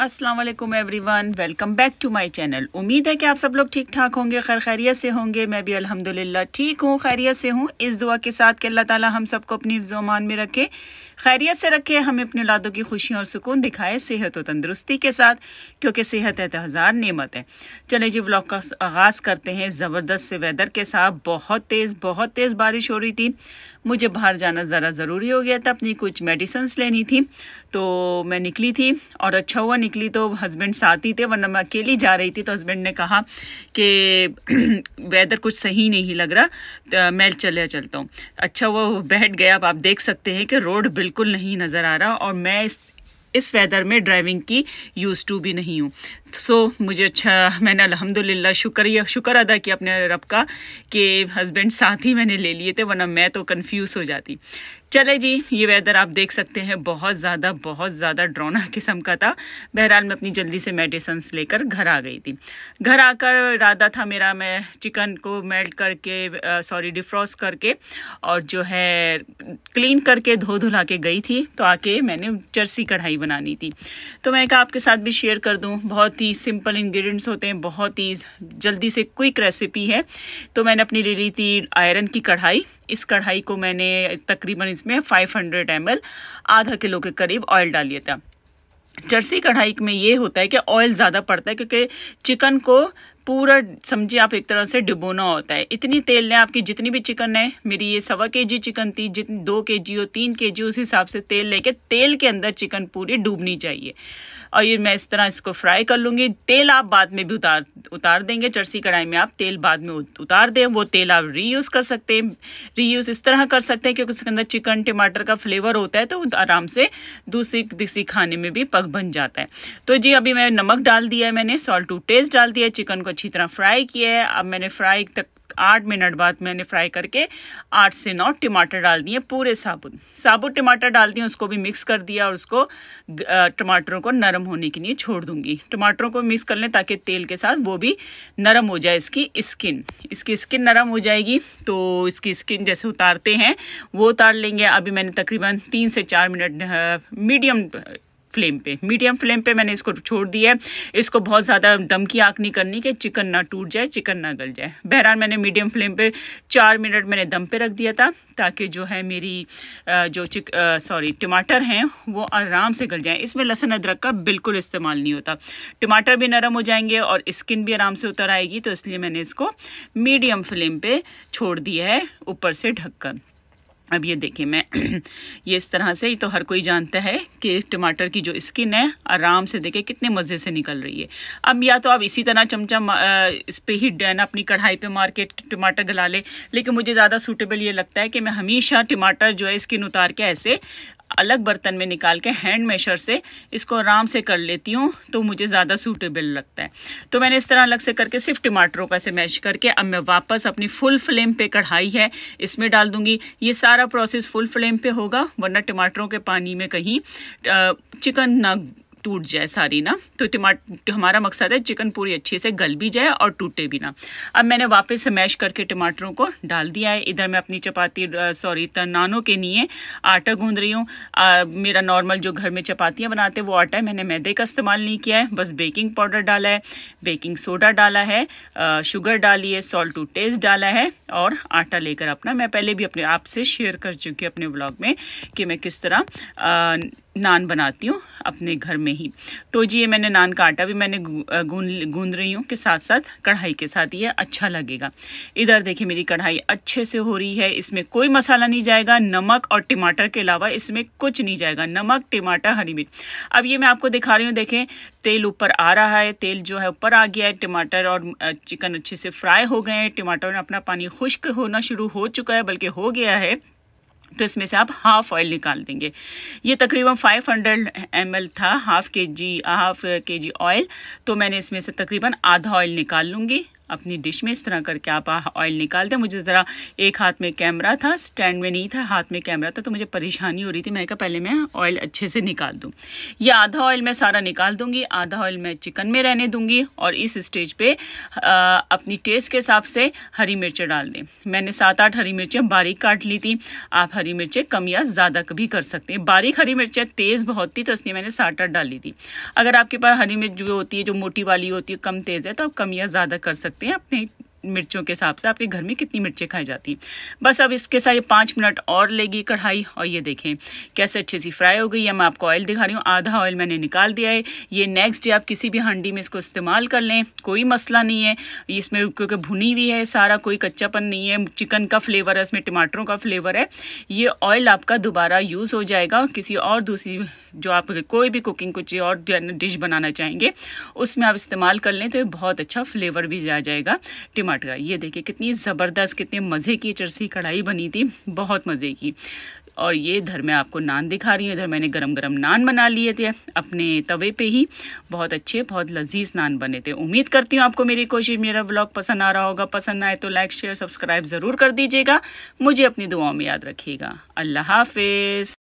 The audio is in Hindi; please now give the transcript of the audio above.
Aslam everyone welcome back to my channel उम्मीद है कि आप सब लोग ठीक ठाक होंगे खैर खैरियत से होंगे मैं भी अल्हम्दुलिल्लाह ठीक हूँ खैरियत से हूँ इस दुआ के साथ कि अल्लाह ताला हम सबको अपनी जोमान में रखे खैरियत से रखे हमें अपने लादों की खुशी और सुकून दिखाए सेहत और तंदरुस्ती के साथ क्योंकि सेहत तो हज़ार नियमत है चले जी ब्लॉक का आगाज़ करते हैं ज़बरदस्त से वेदर के साथ बहुत तेज़ बहुत तेज़ बारिश हो रही थी मुझे बाहर जाना ज़रा ज़रूरी हो गया था अपनी कुछ मेडिसन्स लेनी थी तो मैं निकली थी और अच्छा हुआ निकली तो हस्बैंड साथ ही थे वरना मैं अकेली जा रही थी तो हस्बैंड ने कहा कि वेदर कुछ सही नहीं लग रहा तो मैं चले चलता हूँ अच्छा वो बैठ गया अब आप देख सकते हैं कि रोड बिल्कुल नहीं नज़र आ रहा और मैं इस इस वेदर में ड्राइविंग की यूज़ टू भी नहीं हूँ सो so, मुझे अच्छा मैंने अल्हम्दुलिल्लाह शुक्रिया शुक्र अदा किया अपने रब का कि हस्बैंड साथ ही मैंने ले लिए थे वरना मैं तो कंफ्यूज हो जाती चले जी ये वेदर आप देख सकते हैं बहुत ज़्यादा बहुत ज़्यादा ड्रोना किस्म का था बहरहाल मैं अपनी जल्दी से मेडिसन्स लेकर घर आ गई थी घर आकर इरादा था मेरा मैं चिकन को मेल्ट करके सॉरी डिफ्रॉस करके और जो है क्लीन करके धो धुला के गई थी तो आके मैंने चर्सी कढ़ाई बनानी थी तो मैं कहा आपके साथ भी शेयर कर दूँ बहुत बहुत ही सिंपल इंग्रेडिएंट्स होते हैं बहुत ही जल्दी से क्विक रेसिपी है तो मैंने अपनी ले ली थी आयरन की कढ़ाई इस कढ़ाई को मैंने तकरीबन इसमें 500 हंड्रेड आधा किलो के करीब ऑयल लिया था जर्सी कढ़ाई में ये होता है कि ऑयल ज़्यादा पड़ता है क्योंकि चिकन को पूरा समझिए आप एक तरह से डिबोना होता है इतनी तेल लें आपकी जितनी भी चिकन है मेरी ये सवा के जी चिकन थी जितनी दो के जी हो तीन के जी उस हिसाब से तेल लेके तेल के अंदर चिकन पूरी डूबनी चाहिए और ये मैं इस तरह इसको फ्राई कर लूँगी तेल आप बाद में भी उतार उतार देंगे चरसी कढ़ाई में आप तेल बाद में उतार दें वो तेल आप रीयूज़ कर सकते हैं रीयूज़ इस तरह कर सकते हैं क्योंकि उसके अंदर चिकन टमाटर का फ्लेवर होता है तो आराम से दूसरी दूसरी खाने में भी पक बन जाता है तो जी अभी मैं नमक डाल दिया है मैंने सॉल्ट टू टेस्ट डाल दिया चिकन को अच्छी तरह फ्राई किया है अब मैंने फ्राई तक आठ मिनट बाद मैंने फ्राई करके आठ से नौ टमाटर डाल दिए पूरे साबुत साबुत टमाटर डाल दिए उसको भी मिक्स कर दिया और उसको टमाटरों को नरम होने के लिए छोड़ दूंगी टमाटरों को मिक्स कर लें ताकि तेल के साथ वो भी नरम हो जाए इसकी स्किन इसकी स्किन नरम हो जाएगी तो इसकी स्किन जैसे उतारते हैं वो उतार लेंगे अभी मैंने तकरीबन तीन से चार मिनट मीडियम फ्लेम पे मीडियम फ्लेम पे मैंने इसको छोड़ दिया है इसको बहुत ज़्यादा दम की आँख नहीं करनी कि चिकन ना टूट जाए चिकन ना गल जाए बहरहाल मैंने मीडियम फ्लेम पे चार मिनट मैंने दम पे रख दिया था ताकि जो है मेरी जो चिक सॉरी टमाटर हैं वो आराम से गल जाएँ इसमें लहसुन अदरक का बिल्कुल इस्तेमाल नहीं होता टमाटर भी नरम हो जाएंगे और स्किन भी आराम से उतर आएगी तो इसलिए मैंने इसको मीडियम फ्लेम पर छोड़ दिया है ऊपर से ढक्कन अब ये देखिए मैं ये इस तरह से तो हर कोई जानता है कि टमाटर की जो स्किन है आराम से देखे कितने मज़े से निकल रही है अब या तो आप इसी तरह चमचा इस पर ही डन अपनी कढ़ाई पे मार के टमाटर गला ले लेकिन मुझे ज़्यादा सूटेबल ये लगता है कि मैं हमेशा टमाटर जो है स्किन उतार के ऐसे अलग बर्तन में निकाल के हैंड मेशर से इसको आराम से कर लेती हूँ तो मुझे ज़्यादा सूटेबल लगता है तो मैंने इस तरह अलग से करके सिर्फ टमाटरों का से मैश करके अब मैं वापस अपनी फुल फ्लेम पे कढ़ाई है इसमें डाल दूँगी ये सारा प्रोसेस फुल फ्लेम पे होगा वरना टमाटरों के पानी में कहीं चिकन ना टूट जाए सारी ना तो टमाटर हमारा मकसद है चिकन पूरी अच्छे से गल भी जाए और टूटे भी ना अब मैंने वापस मैश करके टमाटरों को डाल दिया है इधर मैं अपनी चपाती सॉरी नानों के लिए आटा गूँध रही हूँ मेरा नॉर्मल जो घर में चपातियाँ बनाते हैं वो आटा है मैंने मैदे का इस्तेमाल नहीं किया है बस बेकिंग पाउडर डाला है बेकिंग सोडा डाला है शुगर डाली है सॉल्ट टू टेस्ट डाला है और आटा लेकर अपना मैं पहले भी अपने आप से शेयर कर चुकी हूँ अपने ब्लॉग में कि मैं किस तरह आ, नान बनाती हूँ अपने घर में ही तो जी ये मैंने नान का आटा भी मैंने गूंद रही हूँ के साथ साथ कढ़ाई के साथ ये अच्छा लगेगा इधर देखिए मेरी कढ़ाई अच्छे से हो रही है इसमें कोई मसाला नहीं जाएगा नमक और टमाटर के अलावा इसमें कुछ नहीं जाएगा नमक टमाटर हरी मिर्च अब ये मैं आपको दिखा रही हूँ देखें तेल ऊपर आ रहा है तेल जो है ऊपर आ गया है टमाटर और चिकन अच्छे से फ्राई हो गए हैं टमाटर में अपना पानी खुश्क होना शुरू हो चुका है बल्कि हो गया है तो इसमें से आप हाफ ऑयल निकाल देंगे ये तकरीबन 500 हंड्रेड था हाफ के जी हाफ के जी ऑयल तो मैंने इसमें से तकरीबन आधा ऑयल निकाल लूँगी अपनी डिश में इस तरह करके आप ऑयल निकाल दें मुझे ज़रा एक हाथ में कैमरा था स्टैंड में नहीं था हाथ में कैमरा था तो मुझे परेशानी हो रही थी मैंने कहा पहले मैं ऑयल अच्छे से निकाल दूँ यह आधा ऑयल मैं सारा निकाल दूँगी आधा ऑयल मैं चिकन में रहने दूँगी और इस स्टेज पर अपनी टेस्ट के हिसाब से हरी मिर्चें डाल दें मैंने सात आठ हरी मिर्चें बारीक काट ली थी आप हरी मिर्चें कम या ज़्यादा भी कर सकते हैं बारीक हरी मिर्चें तेज़ बहुत थी तो इसलिए मैंने सात आठ डाली थी अगर आपके पास हरी मिर्च जो होती है जो मोटी वाली होती है कम तेज़ है तो आप कम या ज़्यादा कर सकते The Update. मिर्चों के हिसाब से आपके घर में कितनी मिर्चें खाई जाती बस अब इसके साथ ये पाँच मिनट और लेगी कढ़ाई और ये देखें कैसे अच्छे सी फ्राई हो गई है मैं आपको ऑयल दिखा रही हूँ आधा ऑयल मैंने निकाल दिया है ये नेक्स्ट डे आप किसी भी हांडी में इसको इस्तेमाल कर लें कोई मसला नहीं है इसमें क्योंकि भुनी हुई है सारा कोई कच्चापन नहीं है चिकन का फ्लेवर है इसमें टमाटरों का फ्लेवर है ये ऑयल आपका दोबारा यूज़ हो जाएगा किसी और दूसरी जो आप कोई भी कुकिंग कुछ और डिश बनाना चाहेंगे उसमें आप इस्तेमाल कर लें तो बहुत अच्छा फ्लेवर भी जा जाएगा टमाटर काट गया ये देखिए कितनी ज़बरदस्त कितने मज़े की चरसी कढ़ाई बनी थी बहुत मज़े की और ये इधर मैं आपको नान दिखा रही हूँ इधर मैंने गरम गरम नान बना लिए थे अपने तवे पे ही बहुत अच्छे बहुत लजीज नान बने थे उम्मीद करती हूँ आपको मेरी कोशिश मेरा ब्लॉग पसंद आ रहा होगा पसंद आए तो लाइक शेयर सब्सक्राइब ज़रूर कर दीजिएगा मुझे अपनी दुआओं में याद रखिएगा अल्लाह हाफिज़